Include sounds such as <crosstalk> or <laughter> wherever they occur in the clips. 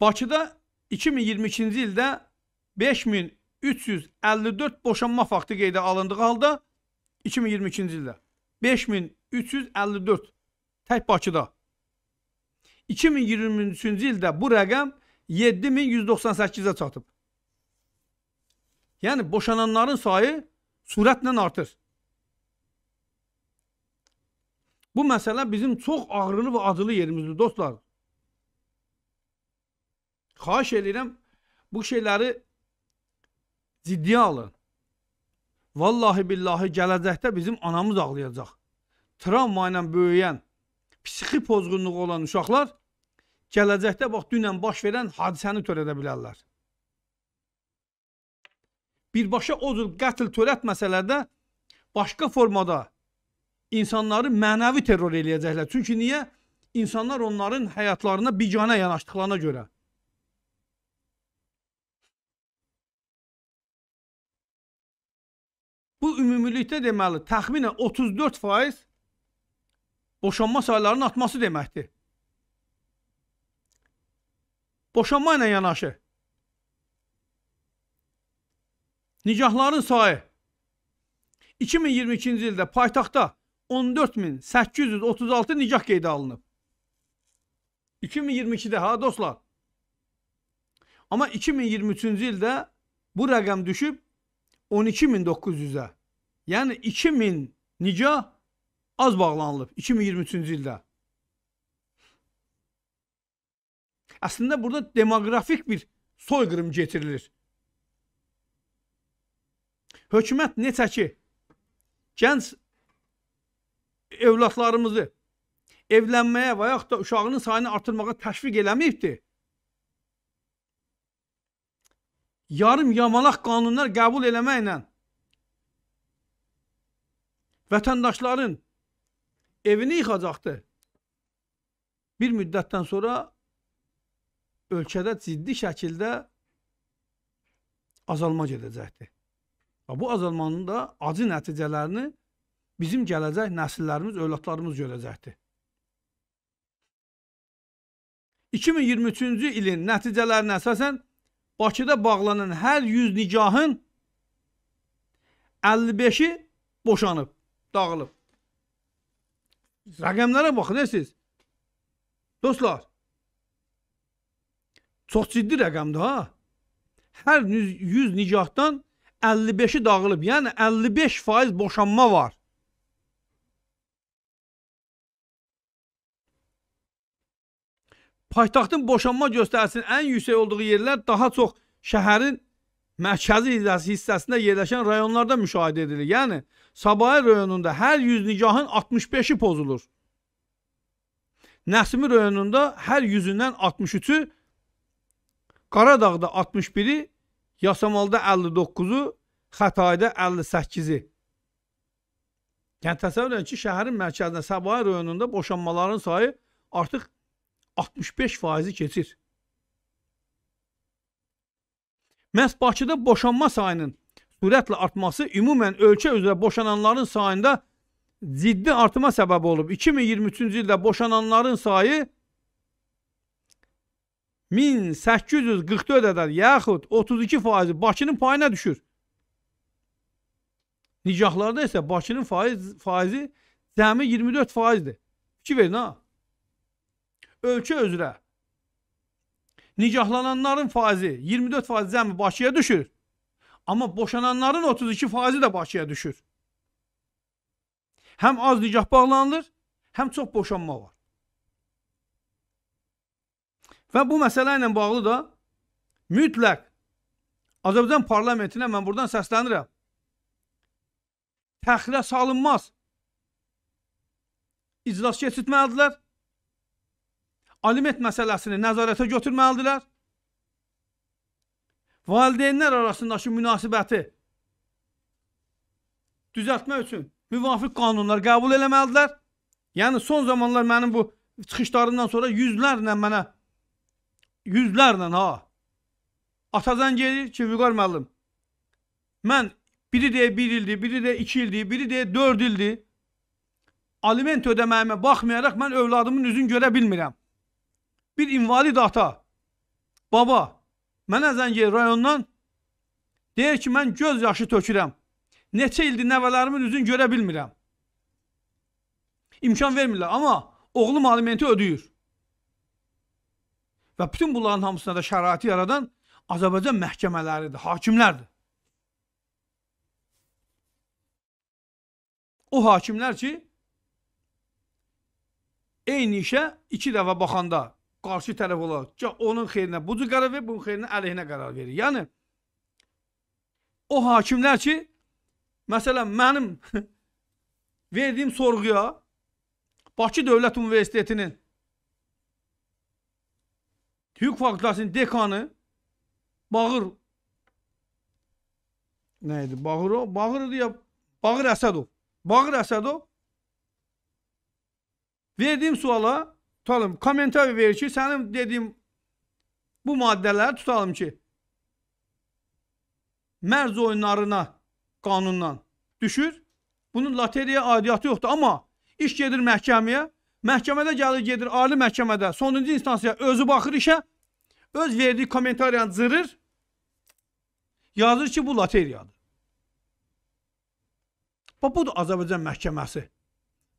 Bakıda 2022-ci ildə 5354 boşanma faktı qeydə alındığı halda 2022-ci ildə 5354 tək Bakıda. 2023-cü ildə bu rəqəm 7198-ə çatıb. Yəni boşananların sayı sürətlə artır. Bu məsələ bizim çox ağrılı və acılı yerimizdir, dostlar xahiş edirəm bu şeyləri ciddiyə alın. Vallahi billahi gələcəkdə bizim anamız ağlayacaq. Travma ilə böyüyən, psixi pozğunluğu olan uşaqlar gələcəkdə bax dünən baş verən hadisəni törədə bilərlər. Birbaşa o cür qətl törətməsələr də başqa formada insanları mənəvi terror eləyəcəklər. Çünki niyə? İnsanlar onların həyatlarına biganə yanaşdıqlarına görə. Bu ümumilikdə deməli təxminən 34% boşanma saylarının artması deməkdir. Boşanma ilə yanaşı Nicahların sayı 2022-ci ildə paytaxtda 14836 nicah qeydə alınıb. 2022-də ha dostlar. Amma 2023-cü ildə bu rəqəm düşüb 12900-ə. Yəni 2000 nicah az bağlanılıb 2023-cü ildə. Əslində burada demoqrafik bir soyqırım getirilir. Hökumət necə ki gənc evlatlarımızı evlənməyə və yaxud da uşağının sayını artırmağa təşviq eləməyibdir. yarım yamalaq qanunlar qəbul eləməklə vətəndaşların evini yıxacaqdı. Bir müddətdən sonra ölkədə ciddi şəkildə azalma gedəcəkdir. Və bu azalmanın da acı nəticələrini bizim gələcək nəsillərimiz, övladlarımız görəcəkdir. 2023-cü ilin nəticələrinə əsasən Bakıda bağlanan hər 100 nikahın 55-i boşanıb, dağılıb. Rəqəmlərə baxınırsınız. Dostlar, çox ciddi rəqəmdir ha. Hər 100 nikahdan 55-i dağılıb, yəni 55% boşanma var. Paytaxtın boşanma göstərisinin ən yüksək olduğu yerlər daha çox şəhərin mərkəzi hissəsində yerləşən rayonlarda müşahidə edilir. Yəni, Sabahı rayonunda hər 100 nikahın 65-i pozulur. Nəsimi rayonunda hər 100-dən 63-ü, Qaradağda 61-i, Yasamalda 59-u, Xətayda 58-i. Yəni, təsəvvür edin ki, şəhərin mərkəzində Sabahı rayonunda boşanmaların sayı artıq 65 faizi keçir. Məhz Bakıda boşanma sayının sürətlə artması ümumən ölkə üzrə boşananların sayında ciddi artıma səbəb olub. 2023-cü ildə boşananların sayı 1844 ədəd yaxud 32 faizi Bakının payına düşür. Nicahlarda isə Bakının faiz, faizi cəmi 24 faizdir. Fikir verin ha ölkə üzrə Nicahlananların faizi 24 faiz zəmi Bakıya düşür. Amma boşananların 32 faizi də Bakıya düşür. Həm az nicah bağlanılır, həm çox boşanma var. Və bu məsələ ilə bağlı da mütləq Azərbaycan parlamentinə mən buradan səslənirəm. Təxirə salınmaz. İclas keçirtməlidirlər aliment məsələsini nəzarətə götürməlidirlər. Valideynlər arasındakı münasibəti düzəltmək üçün müvafiq qanunlar qəbul eləməlidirlər. Yəni son zamanlar mənim bu çıxışlarından sonra yüzlərlə mənə yüzlərlə ha atacan gelir ki, Vüqar müəllim. Mən biri deyə 1 bir ildir, biri deyə 2 ildir, biri deyə 4 ildir. Aliment ödəməyimə baxmayaraq mən övladımın üzünü görə bilmirəm. Bir invalid ata, baba mənə zəng edir rayondan, deyir ki, mən göz yaşı tökürəm. Neçə ildir nəvələrimin üzün görə bilmirəm. İmkan vermirlər, amma oğlum alimenti ödəyir. Və bütün bunların hamısına da şəraiti yaradan Azərbaycan məhkəmələridir, hakimlərdir. O hakimlər ki, eyni işə iki dəfə baxanda qarşı tərəf olaraq gah onun xeyrinə bucu qərar verir, bunun xeyrinə əleyhinə qərar verir. Yəni o hakimlər ki, məsələn mənim <laughs> verdiyim sorğuya Bakı Dövlət Universitetinin Hüquq fakültəsinin dekanı Bağır nə idi? Bağır o, Bağır idi ya Bağır Əsədov. Bağır Əsədov verdiyim suala tutalım, komentar verir ki, sənin dediyim bu maddələri tutalım ki, mərz oyunlarına qanundan düşür. Bunun loteriya aidiyyatı yoxdur, amma iş gedir məhkəməyə, məhkəmədə gəlir gedir ali məhkəmədə, sonuncu instansiyaya özü baxır işə, öz verdiyi komentariyanı cırır, yazır ki, bu loteriyadır. Bax, budur Azərbaycan məhkəməsi.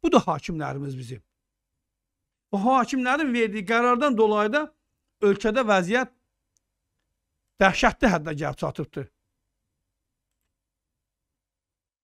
Budur hakimlərimiz bizim. Bu hakimlərin verdiyi qərardan dolayı da ölkədə vəziyyət dəhşətli həddə gəlib çatıbdır.